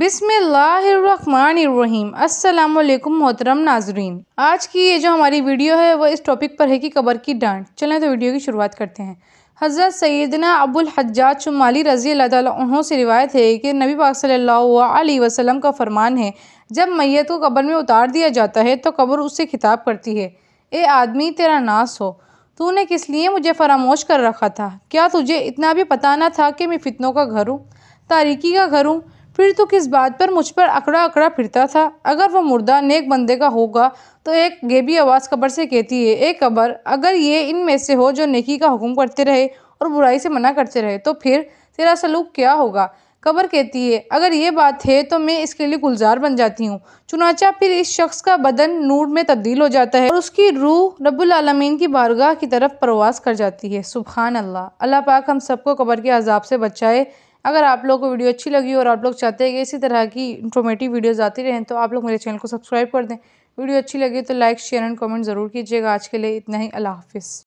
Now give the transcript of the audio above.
बिसमीम असलकुम मोहतरम नाजरीन आज की ये जो हमारी वीडियो है वो इस टॉपिक पर है कि कबर की डांट चलें तो वीडियो की शुरुआत करते हैं हज़रत सैदना अबुल हज्जाज शुमाली रज़ी अल्लाह से रिवायत है कि नबी पाक सल्लल्लाहु अलैहि वसल्लम का फरमान है जब मैयत को कब्र में उतार दिया जाता है तो कब्र उससे खिताब करती है ए आदमी तेरा नास हो तूने किस लिए मुझे फरामोश कर रखा था क्या तुझे इतना भी पता ना था कि मैं फितनों का घर हूँ तारीकी का घर हूँ फिर तो किस बात पर मुझ पर अकड़ा अकड़ा फिरता था अगर वह मुर्दा नेक बंदे का होगा तो एक गेबी आवाज़ कबर से कहती है ए कबर अगर ये इन में से हो जो नेकी का हुक्म करते रहे और बुराई से मना करते रहे तो फिर तेरा सलूक क्या होगा कबर कहती है अगर ये बात है तो मैं इसके लिए गुलजार बन जाती हूँ चुनाचा फिर इस शख्स का बदन नूर में तब्दील हो जाता है और उसकी रूह रब्बुल आलमीन की बारगाह की तरफ प्रवास कर जाती है सुबहान अल्लाह अल्लाह पाक हम सबको कबर के अजाब से बचाए अगर आप लोगों को वीडियो अच्छी लगी और आप लोग चाहते हैं कि इसी तरह की इंफॉर्मेटिव वीडियोज़ आती रहें तो आप लोग मेरे चैनल को सब्सक्राइब कर दें वीडियो अच्छी लगी तो लाइक शेयर एंड कमेंट ज़रूर कीजिएगा आज के लिए इतना ही अल्लाह हाफिज़